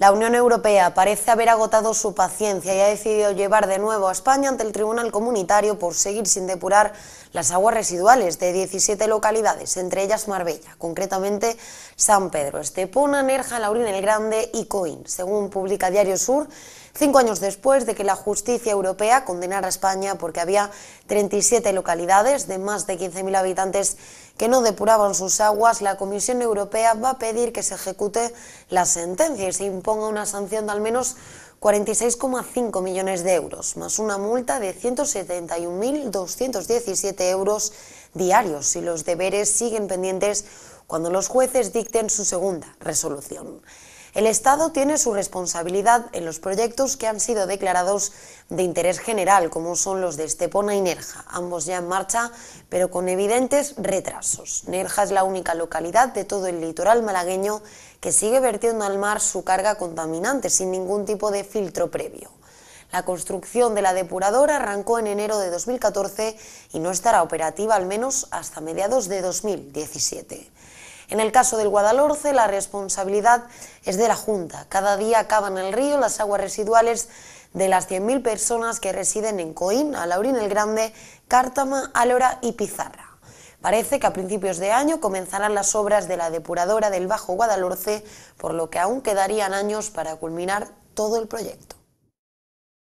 La Unión Europea parece haber agotado su paciencia y ha decidido llevar de nuevo a España ante el Tribunal Comunitario por seguir sin depurar las aguas residuales de 17 localidades, entre ellas Marbella, concretamente San Pedro, Estepona, Nerja, Laurín el Grande y Coín. Según publica Diario Sur, cinco años después de que la justicia europea condenara a España porque había 37 localidades de más de 15.000 habitantes que no depuraban sus aguas, la Comisión Europea va a pedir que se ejecute la sentencia y se ponga una sanción de al menos 46,5 millones de euros, más una multa de 171.217 euros diarios si los deberes siguen pendientes cuando los jueces dicten su segunda resolución. El Estado tiene su responsabilidad en los proyectos que han sido declarados de interés general, como son los de Estepona y Nerja, ambos ya en marcha, pero con evidentes retrasos. Nerja es la única localidad de todo el litoral malagueño que sigue vertiendo al mar su carga contaminante sin ningún tipo de filtro previo. La construcción de la depuradora arrancó en enero de 2014 y no estará operativa al menos hasta mediados de 2017. En el caso del Guadalhorce, la responsabilidad es de la Junta. Cada día acaban el río las aguas residuales de las 100.000 personas que residen en Coín, Alaurín el Grande, Cártama, Álora y Pizarra. Parece que a principios de año comenzarán las obras de la depuradora del Bajo Guadalhorce, por lo que aún quedarían años para culminar todo el proyecto.